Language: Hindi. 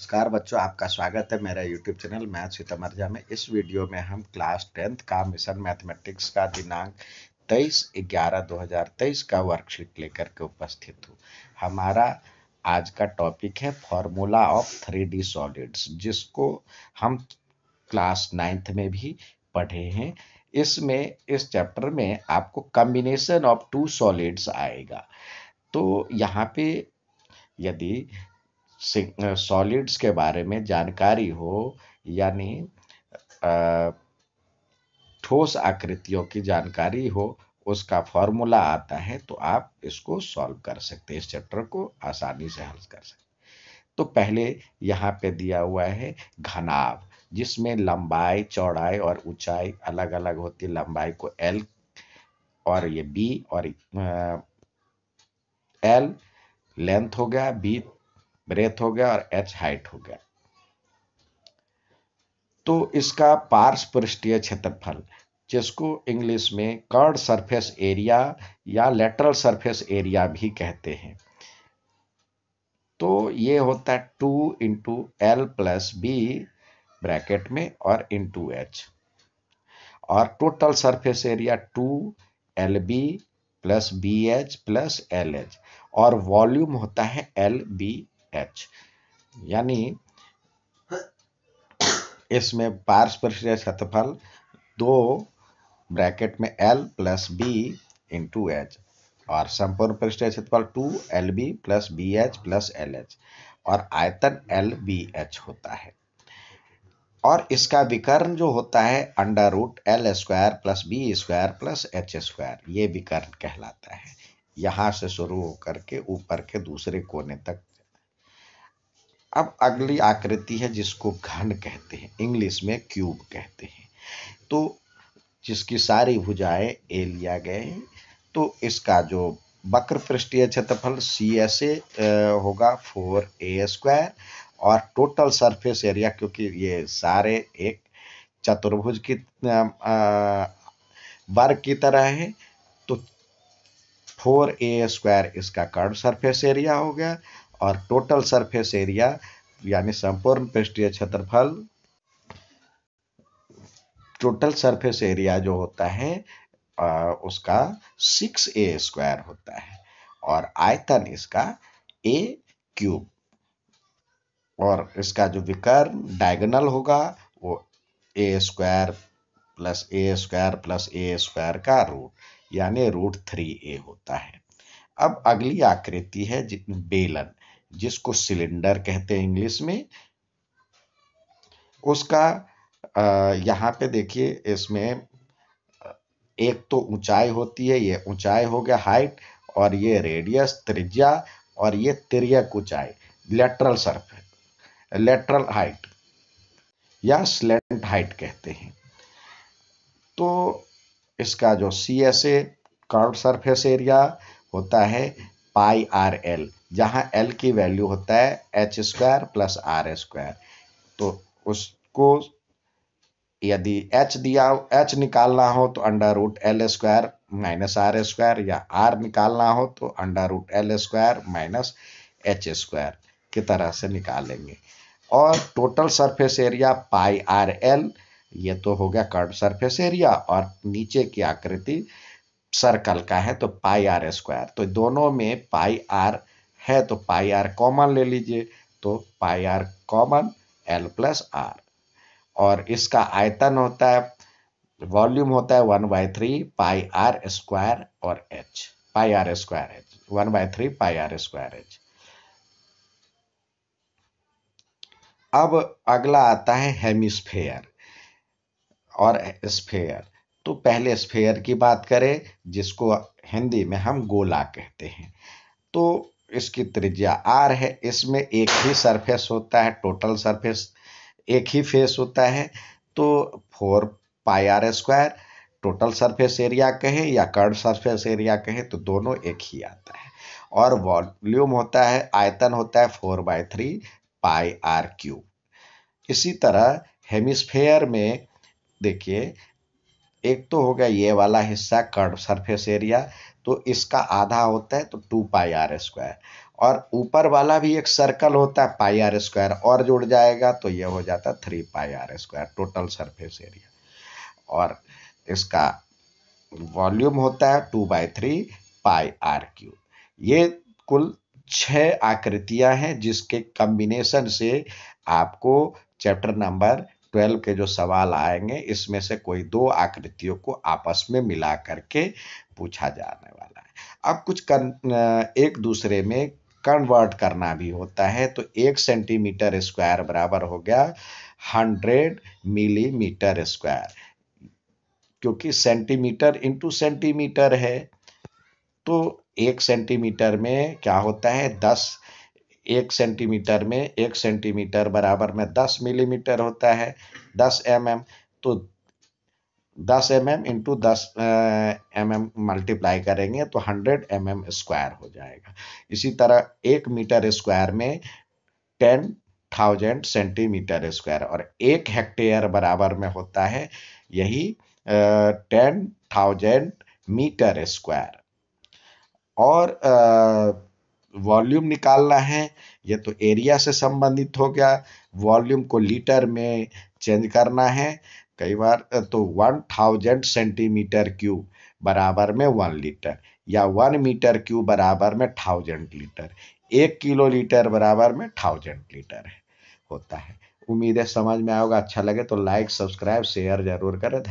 नमस्कार बच्चों आपका स्वागत है मेरा यूट्यूब चैनल मैथ सितमरजा में इस वीडियो में हम क्लास टेंथ का मिशन मैथमेटिक्स का दिनांक 23 ग्यारह 2023 का वर्कशीट लेकर के उपस्थित हूँ हमारा आज का टॉपिक है formula of three D solids जिसको हम क्लास नाइन्थ में भी पढ़े हैं इसमें इस चैप्टर में आपको कम्बिनेशन ऑफ टू सॉलिड्स आएगा तो यहाँ पे यदि सॉलिड्स uh, के बारे में जानकारी हो यानी ठोस आकृतियों की जानकारी हो उसका फॉर्मूला आता है तो आप इसको सॉल्व कर सकते हैं इस चैप्टर को आसानी से हल कर सकते तो पहले यहाँ पे दिया हुआ है घनाभ जिसमें लंबाई चौड़ाई और ऊंचाई अलग अलग होती है लंबाई को एल और ये बी और एल लेंथ हो गया बी ब्रेथ हो गया और एच हाइट हो गया तो इसका पार्श पृष्ठीय क्षेत्रफल जिसको इंग्लिश में कर्ड सरफेस एरिया या लेटरल सरफेस एरिया भी कहते हैं तो ये होता है two into L plus B bracket में और इंटू एच और total surface area two L B plus B H plus L H और वॉल्यूम होता है एल बी एच यानी इसमें पार्श परिसर क्षेत्रफल दो ब्रैकेट में L plus B into H और संपूर्ण परिसर क्षेत्रफल two L B plus B H plus L H और आयतन एल बी एच होता है और इसका विकर्ण जो होता है under root L square plus B square plus H square ये विकर्ण कहलाता है यहाँ से शुरू होकर के ऊपर के दूसरे कोने तक अब अगली आकृति है जिसको घन कहते हैं इंग्लिश में क्यूब कहते हैं तो जिसकी सारी भुजाएं ए लिया गए तो इसका जो वक्र पृष्ठीय क्षेत्रफल सी एस ए होगा फोर ए स्क्वायर और टोटल सरफेस एरिया क्योंकि ये सारे एक चतुर्भुज की वर्ग की तरह है तो फोर ए स्क्वायर इसका कर्व सरफेस एरिया हो गया और टोटल सरफेस एरिया यानी संपूर्ण पृष्ठीय क्षेत्रफल टोटल सरफेस एरिया जो होता है उसका सिक्स ए स्क्वायर होता है और आयतन इसका ए क्यूब और इसका जो विकर्ण डायगोनल होगा वो A square plus A square plus A square का रूट यानी रूट थ्री ए होता है अब अगली आकृति है बेलन जिसको सिलेंडर कहते हैं इंग्लिश में उसका यहाँ पे देखिए इसमें एक तो ऊंचाई होती है ये ऊंचाई हो गया हाइट और ये रेडियस त्रिज्या और ये तिरक ऊंचाई लेटरल सर्फ लेटरल हाइट या स्लेंट हाइट कहते हैं तो इसका जो C S A curve surface area होता है पाई आर एल जहाँ एल की वैल्यू होता है H square plus R square तो उसको यदि एच दिया एच निकालना हो तो under root L square minus R square या आर निकालना हो तो under root L square minus H square की तरह से निकालेंगे और total surface area pi R L ये तो हो गया कर्व सरफेस एरिया और नीचे की आकृति सर्कल का है तो पाई आर स्क्वायर तो दोनों में पाई आर है तो पाई आर कॉमन ले लीजिए तो pi R common L plus R और इसका आयतन होता है वॉल्यूम होता है one by three pi R square और H pi R square H one by three pi R square H अब अगला आता है हेमिस्फेयर और स्फेयर तो पहले स्फेयर की बात करें जिसको हिंदी में हम गोला कहते हैं तो इसकी त्रिज्या आर है इसमें एक ही सरफेस होता है टोटल सरफेस एक ही फेस होता है तो four pi R square total surface area कहें या कर्ड सरफेस एरिया कहें तो दोनों एक ही आता है और वॉल्यूम होता है आयतन होता है four by three pi R cube इसी तरह हेमिस्फेयर में देखिए एक तो हो गया ये वाला हिस्सा कर्व सरफेस एरिया तो इसका आधा होता है तो टू पाई आर स्क्वायर और ऊपर वाला भी एक सर्कल होता है पाई आर स्क्वायर और जुड़ जाएगा तो ये हो जाता है three pi R square total surface area और इसका वॉल्यूम होता है two by three pi R cube ये कुल छ आकृतियां हैं जिसके कम्बिनेशन से आपको चैप्टर नंबर ट्वेल्व के जो सवाल आएंगे इसमें से कोई दो आकृतियों को आपस में मिला करके पूछा जाने वाला है अब कुछ कन, एक दूसरे में कन्वर्ट करना भी होता है तो एक सेंटीमीटर स्क्वायर बराबर हो गया हंड्रेड मिलीमीटर स्क्वायर क्योंकि सेंटीमीटर इंटू सेंटीमीटर है तो एक सेंटीमीटर में क्या होता है दस एक सेंटीमीटर में एक सेंटीमीटर बराबर में दस मिलीमीटर होता है दस एम mm, तो दस एम एम इंटू दस एम एम मल्टीप्लाई करेंगे तो हंड्रेड एम एम स्क्वायर हो जाएगा इसी तरह एक मीटर स्क्वायर में टेन थाउजेंड सेंटीमीटर स्क्वायर और एक हेक्टेयर बराबर में होता है यही टेन थाउजेंड मीटर स्क्वायर और आ, वॉल्यूम निकालना है ये तो एरिया से संबंधित हो गया वॉल्यूम को लीटर में चेंज करना है कई बार तो वन थाउजेंड सेंटीमीटर क्यूब बराबर में वन लीटर या वन मीटर क्यूब बराबर में थाउजेंड लीटर एक किलो लीटर बराबर में थाउजेंड लीटर है होता है उम्मीद है समझ में आएगा अच्छा लगे तो लाइक सब्सक्राइब शेयर जरूर करें